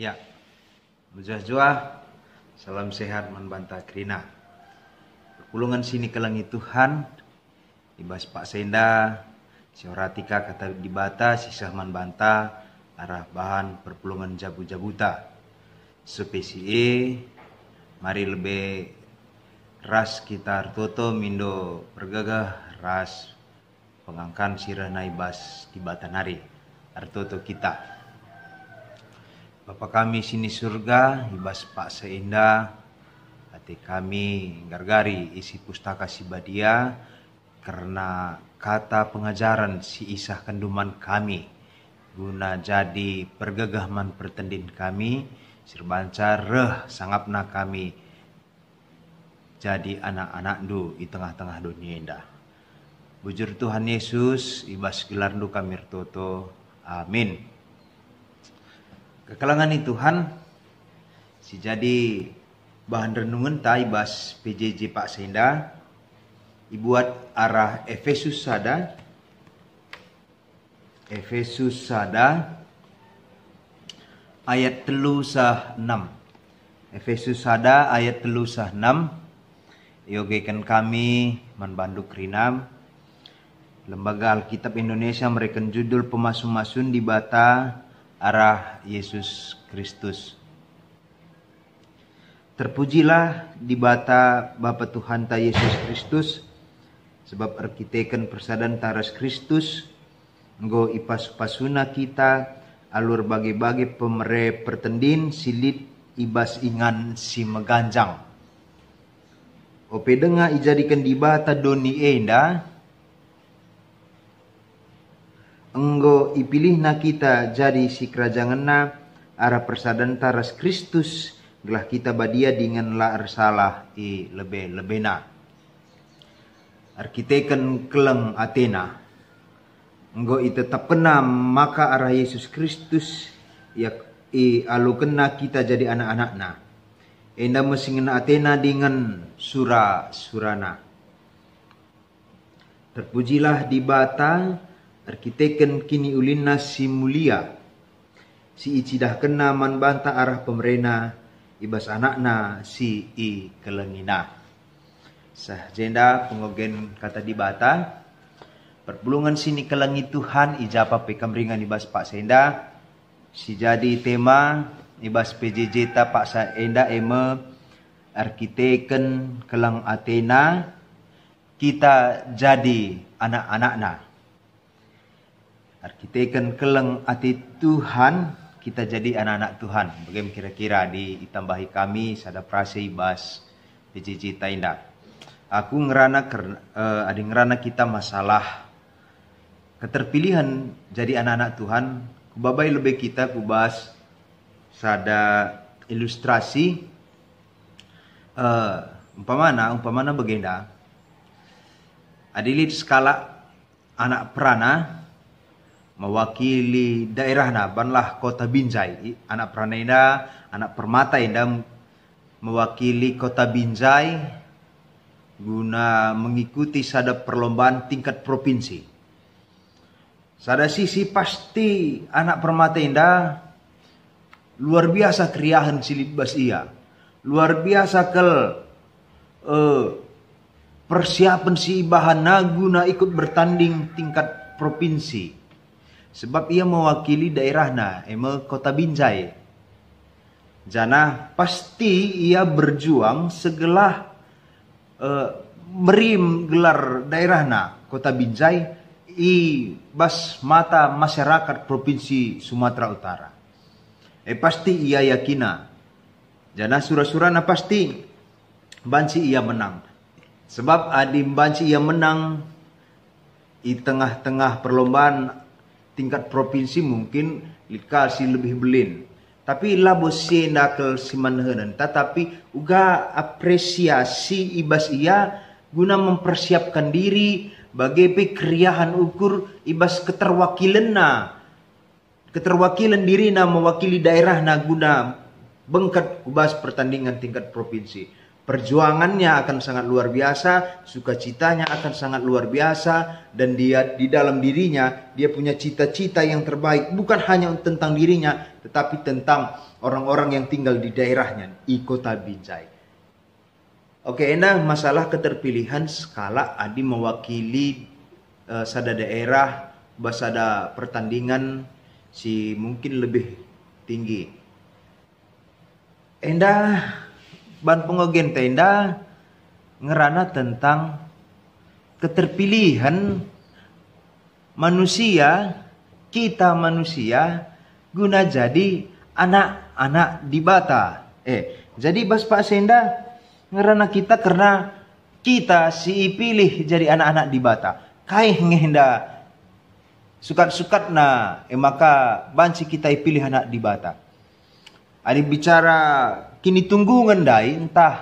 Ya. mujahjua, Salam sehat membantah Krina. Kulungan sini ke langit Tuhan. Ibas Pak Senda. Si Oratika kata dibata Sahman banta arah bahan perpulungan jabu-jabuta. Supisi E. Mari lebih ras kita toto mindo pergagah ras pengangkan sirah naibas di batanari artoto kita. Bapa kami sini surga, ibas Pak seindah, hati kami gargari isi pustaka si badia karena kata pengajaran si isah kenduman kami, guna jadi pergegahman pertendin kami, sirbanca reh sangapna kami, jadi anak-anak du di tengah-tengah dunia indah. Bujur Tuhan Yesus, ibas gelar du kami toto. Amin. Kekalangan Tuhan si jadi bahan renungan tai bas PJJ Pak Senda ibuat arah Efesus sada Efesus sada ayat telusah sah enam Efesus sada ayat telusah sah enam yogekan kami membantu kerinam Lembaga Alkitab Indonesia mereka judul pemasum-masun di bata arah Yesus Kristus. Terpujilah di bata Bapa Tuhan ta Yesus Kristus, sebab arkiteken persadan taras Kristus, enggo ipas pasuna kita, alur bagi-bagi pemere pertendin silit ibas ingan si meganjang. Ope denga ijadikan di bata doni enda, enggo ipilihna kita jadi si kerajanganna arah persadan taras Kristus gelah kita badia dengan la salah i lebih lebena arkiteken keleng Athena enggo i tetap pena maka arah Yesus Kristus ya i alu nah kita jadi anak anak na. enda mesingin Athena dengan sura surana terpujilah di bata terkiteken kini ulina si mulia. Si icidah kena man arah pemerena, ibas anakna si i kelengina. jenda pengogen kata dibata, perbulungan sini kelengi Tuhan ijapa pekamringan ibas Pak Senda, si jadi tema ibas PJJ ta Pak Senda eme arkiteken kelang Athena, kita jadi anak-anaknya kita keleng ati Tuhan, kita jadi anak-anak Tuhan. Bagaimana kira-kira ditambahi kami sada prasei bas PCC Tainda. Aku ngerana uh, ada ngerana kita masalah keterpilihan jadi anak-anak Tuhan. Kubabai lebih kita kubas sada ilustrasi uh, umpamana umpamana bagaimana adilit skala anak perana mewakili daerah daerahna banlah kota Binjai anak pranaina anak permata indah mewakili kota Binjai guna mengikuti sada perlombaan tingkat provinsi. Sada sisi pasti anak permata indah luar biasa keriahan silid basia ia. Luar biasa kel eh, persiapan si bahan guna ikut bertanding tingkat provinsi sebab ia mewakili daerahnya, emel kota Binjai. Jana pasti ia berjuang segelah uh, merim gelar daerahnya, kota Binjai i bas mata masyarakat provinsi Sumatera Utara. Eh pasti ia yakina. Jana surah surahnya pasti banci ia menang. Sebab adim banci ia menang i tengah-tengah perlombaan tingkat provinsi mungkin dikasih lebih belin tapi labo sena ke simanhenan tetapi uga apresiasi ibas ia guna mempersiapkan diri bagi pekeriahan ukur ibas keterwakilan na keterwakilan diri na mewakili daerah na guna bengkat kubas pertandingan tingkat provinsi Perjuangannya akan sangat luar biasa, sukacitanya akan sangat luar biasa, dan dia di dalam dirinya dia punya cita-cita yang terbaik, bukan hanya tentang dirinya, tetapi tentang orang-orang yang tinggal di daerahnya, di kota Binjai. Oke, nah masalah keterpilihan skala Adi mewakili uh, sada daerah, basada pertandingan si mungkin lebih tinggi. Endah ban pengogen tenda ngerana tentang keterpilihan manusia kita manusia guna jadi anak-anak di bata eh jadi Bas Pak Senda ngerana kita karena kita si pilih jadi anak-anak di dibata kai ngehenda sukat-sukat na eh maka banci kita pilih anak di bata ada bicara kini tunggu ngendai entah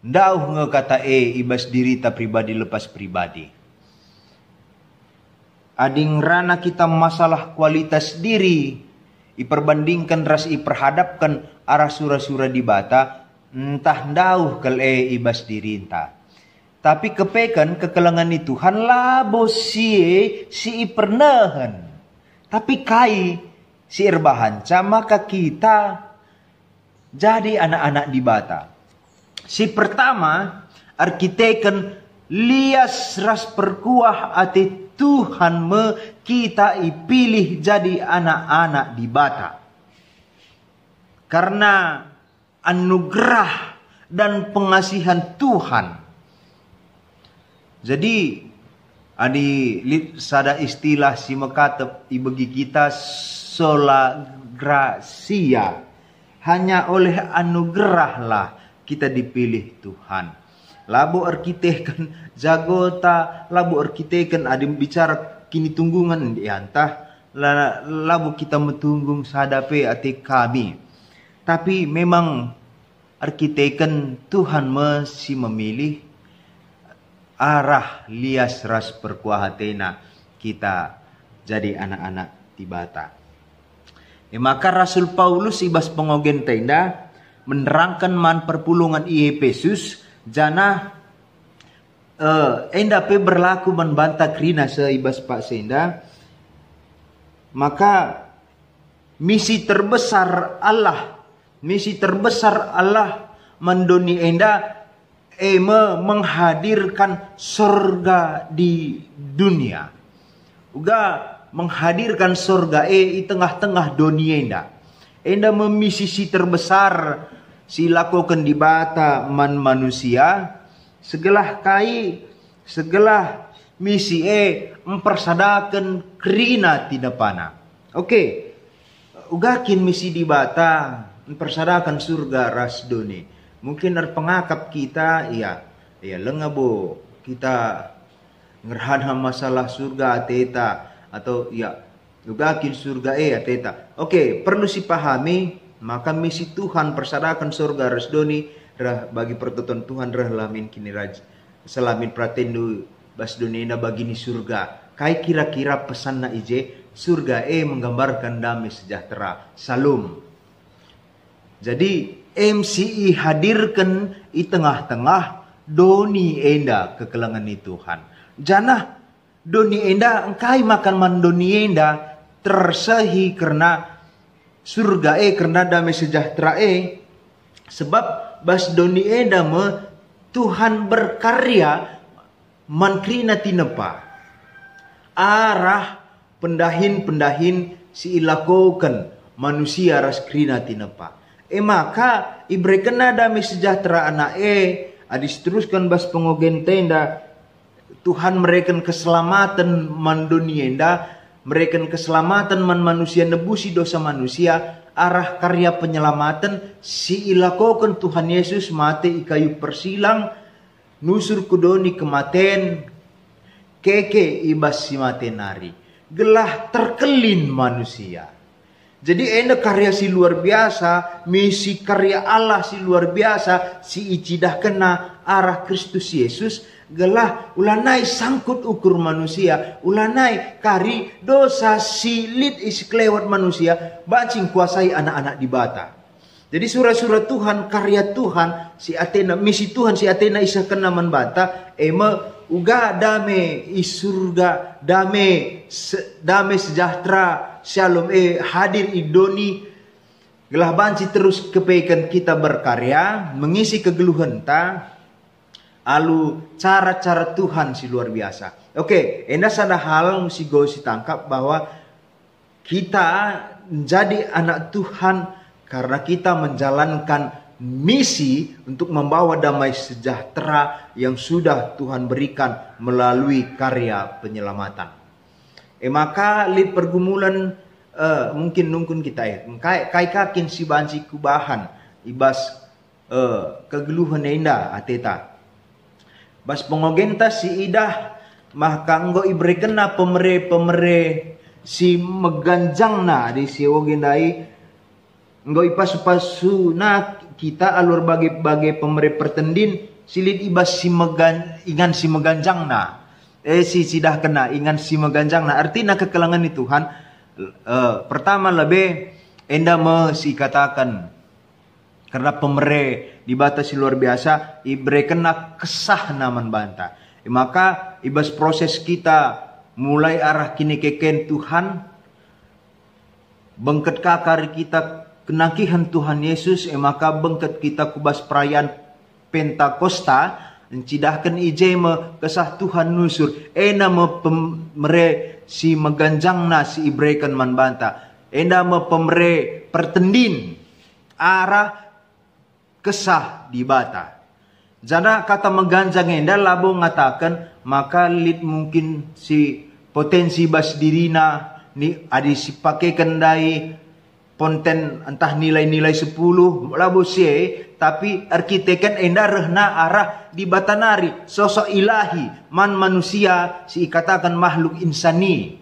Ndauh nge kata e eh, ibas diri ta pribadi lepas pribadi. Ading rana kita masalah kualitas diri iperbandingkan ras iperhadapkan arah sura-sura di bata entah ndauh kel e ibas diri entah. Tapi kepekan kekelangan itu Tuhan labo si si ipernahan. Tapi kai si erbahan maka kita jadi anak-anak di bata. Si pertama, arkiteken lias ras perkuah ati Tuhan me kita ipilih jadi anak-anak di bata. Karena anugerah dan pengasihan Tuhan. Jadi adi sada istilah si mekatep ibegi kita sola gracia hanya oleh anugerahlah kita dipilih Tuhan. Labu arkiteken jagota, labu arkiteken ada bicara kini tunggungan diantah, Labu kita metunggung sadape ati kami. Tapi memang arkiteken Tuhan masih memilih arah lias ras perkuahatena kita jadi anak-anak tibata. Ya, maka Rasul Paulus ibas pengogen tenda menerangkan man perpulungan i Efesus jana eh, pe berlaku membantah krina ibas pak senda maka misi terbesar Allah misi terbesar Allah mendoni enda eme eh, menghadirkan surga di dunia. Uga menghadirkan surga eh di tengah-tengah dunia enda. Enda memisisi terbesar di bata man manusia segelah kai segelah misi e mempersadakan krina pana. Oke. Okay. Ugakin misi bata mempersadakan surga ras doni Mungkin pengakap kita iya iya lengah bu, kita ngerhana masalah surga ateta atau ya yugakin surga e eh, atau ya, eta. Oke, okay, perlu pahami maka misi Tuhan persadakan surga resdoni rah bagi pertonton Tuhan rah lamin kini raj selamin pratendu bas dunia bagi ni surga. Kai kira-kira pesan na ije surga e menggambarkan damai sejahtera. Salum. Jadi MCI e hadirkan di tengah-tengah doni enda eh, kekelangan ni Tuhan. Janah donienda engkai makan man donienda tersehi karena surga e eh, karena damai sejahtera e sebab bas donienda me Tuhan berkarya mankrina tinepa arah pendahin-pendahin si ilakoken manusia ras krina tinepa e eh, maka ibrekena damai sejahtera anak e adis teruskan bas pengogen tenda Tuhan mereka keselamatan man dunia indah, mereken keselamatan man manusia nebusi dosa manusia, arah karya penyelamatan, si ilakokan Tuhan Yesus mate ikayu persilang, nusur kudoni kematen, keke ibas si matenari. Gelah terkelin manusia. Jadi enak karya si luar biasa, misi karya Allah si luar biasa, si icidah kena arah Kristus Yesus, gelah ulanai sangkut ukur manusia, ulanai kari dosa silit isi kelewat manusia, bacing kuasai anak-anak di bata. Jadi surat-surat Tuhan, karya Tuhan, si Athena, misi Tuhan si Athena isakan kena manbata, eme uga dame isurga, dame se, dame sejahtera, Shalom eh hadir idoni gelah banci terus kepeikan kita berkarya mengisi kegeluhan ta alu cara-cara Tuhan si luar biasa. Oke, okay, endah sana hal si go si tangkap bahwa kita menjadi anak Tuhan karena kita menjalankan misi untuk membawa damai sejahtera yang sudah Tuhan berikan melalui karya penyelamatan e maka lip pergumulan uh, mungkin nungkun kita ya kai kai kakin si banci kubahan ibas uh, kegeluhan enda ateta bas pengogenta si idah maka enggo ibrekena pemere pemere si meganjang na di si wogendai enggo ipas pasu na kita alur bagi bagi pemere pertendin silid ibas si megan ingan si meganjang na Eh si sidah kena ingan si meganjang nah artinya kekelangan itu Tuhan uh, pertama lebih enda mesi katakan karena pemere dibatasi luar biasa ibre kena kesah naman banta eh, maka ibas proses kita mulai arah kini keken Tuhan bengket kakar kita kenakihan Tuhan Yesus eh, maka bengket kita kubas perayaan Pentakosta Encidahkan ijema kesah Tuhan nusur. Ena me pemre si meganjang si ibrekan man banta. Ena me pemre pertendin arah kesah di bata. Jana kata meganjang enda labo ngatakan maka lid mungkin si potensi bas dirina ni adi si pakai kendai ponten entah nilai-nilai 10 labu sie tapi arkiteken enda rehna arah di batanari sosok ilahi man manusia si katakan makhluk insani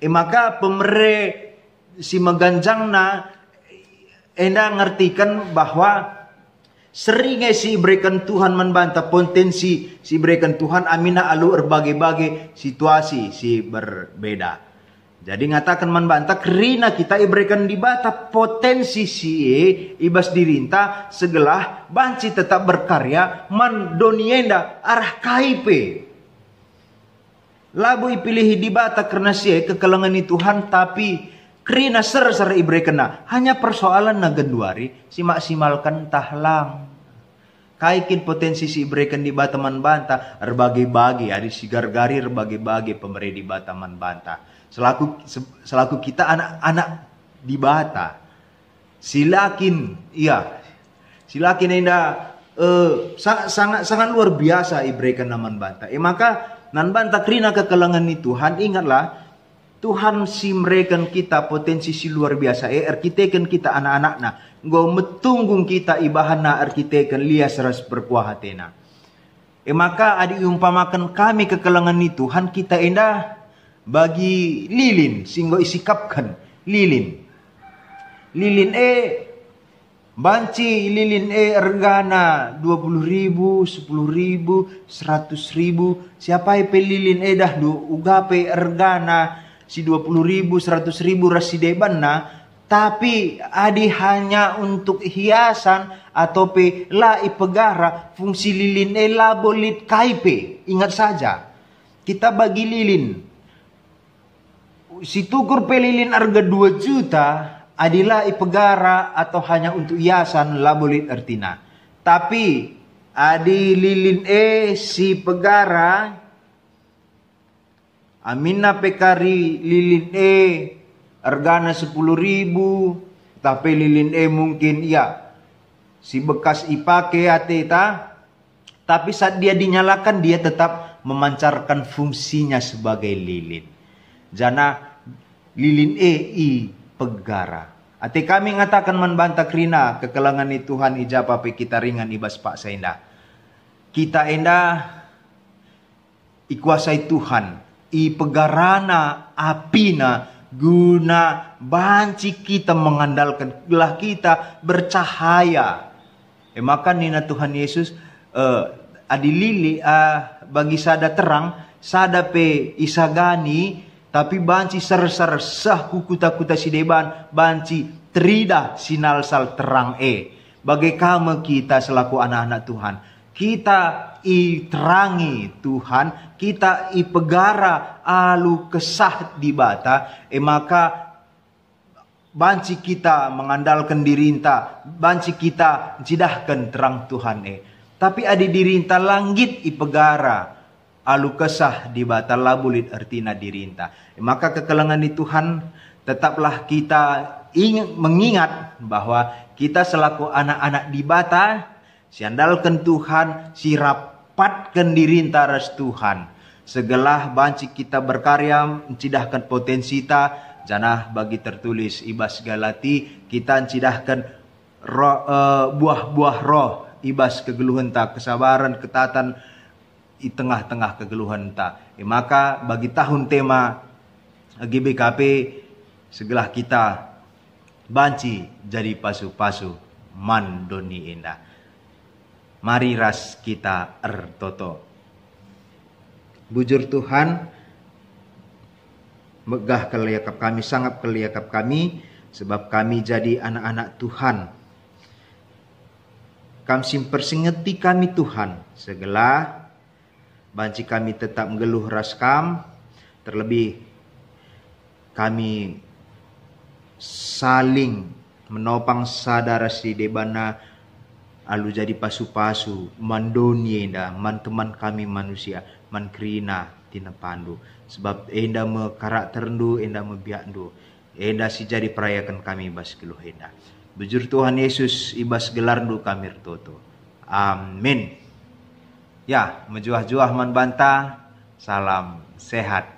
e maka pemere si meganjangna enda ngertikan bahwa seringnya si berikan Tuhan membantah potensi si berikan Tuhan aminah alu berbagai-bagai situasi si berbeda. Jadi ngatakan membantah kerina kita iberikan di bata potensi si e ibas dirinta segelah banci tetap berkarya man donienda arah KIP. Labu dipilih di bata karena si e itu Tuhan tapi kerina ser-ser ibrekena hanya persoalan nagenduari si maksimalkan tahlang. Kaikin potensi si ibrekan di bataman banta, berbagai bagai ada si gargari berbagai bagai pemberi di bataman banta selaku selaku kita anak-anak di bata silakin iya silakin enda eh, sangat sangat luar biasa ibrekan naman banta eh maka nan banta krina kekelangan ni Tuhan ingatlah Tuhan simrekan kita potensi si luar biasa eh arkiteken kita anak anak nah go metunggung kita ibahana arkiteken lias ras berkuah hatena eh maka adik umpamakan kami kekelangan ni Tuhan kita endah bagi lilin singgo isikapkan lilin lilin e banci lilin e dua 20 ribu 10 ribu 100 ribu siapa pe lilin e dah du pe ergana si puluh ribu 100 ribu rasidebana tapi adi hanya untuk hiasan atau pe la ipegara fungsi lilin e la bolit kaipe ingat saja kita bagi lilin situkur pelilin harga 2 juta adalah ipegara atau hanya untuk hiasan labulit artina Tapi adi lilin e si pegara amina pekari lilin e argana sepuluh ribu tapi lilin e mungkin ya si bekas ipake ateta tapi saat dia dinyalakan dia tetap memancarkan fungsinya sebagai lilin. Jana lilin e i pegara. Ati kami ngatakan membantah krina kekelangan ni Tuhan ijapa pe kita ringan ibas pak sainda. Kita enda ikuasai Tuhan. I pegarana apina guna banci kita mengandalkan lah kita bercahaya. Eh, maka nina Tuhan Yesus uh, eh, adilili uh, ah, bagi sada terang sada pe isagani tapi banci ser-ser sah kukuta-kuta si deban, banci terida sinal-sal terang e. Bagai kami kita selaku anak-anak Tuhan, kita i terangi Tuhan, kita i pegara alu kesah di bata, e maka banci kita mengandalkan dirinta, banci kita jidahkan terang Tuhan e. Tapi ada dirinta langit pegara alu kesah di batal bulit artina dirinta. Maka kekelangan di Tuhan tetaplah kita ingin mengingat bahwa kita selaku anak-anak di bata siandalkan Tuhan sirapatkan dirinta res Tuhan. Segelah banci kita berkarya mencidahkan potensi kita janah bagi tertulis ibas galati kita mencidahkan eh, buah-buah roh, uh, roh ibas kegeluhan tak kesabaran ketatan di tengah-tengah kegeluhan ta. E eh, maka bagi tahun tema eh, GBKP segelah kita banci jadi pasu-pasu mandoni indah. Mari ras kita ertoto. Bujur Tuhan, megah keliakap kami, sangat keliakap kami, sebab kami jadi anak-anak Tuhan. Kami persingeti kami Tuhan, segala banci kami tetap mengeluh raskam, terlebih kami saling menopang sadara si debana alu jadi pasu-pasu mandonye enda teman kami manusia mankrina tina pandu sebab enda me karakter ndu enda me biak ndu enda si jadi perayakan kami bas keluh enda bujur Tuhan Yesus ibas gelar ndu kami toto amin Ya, menjuah-juah banta, Salam sehat.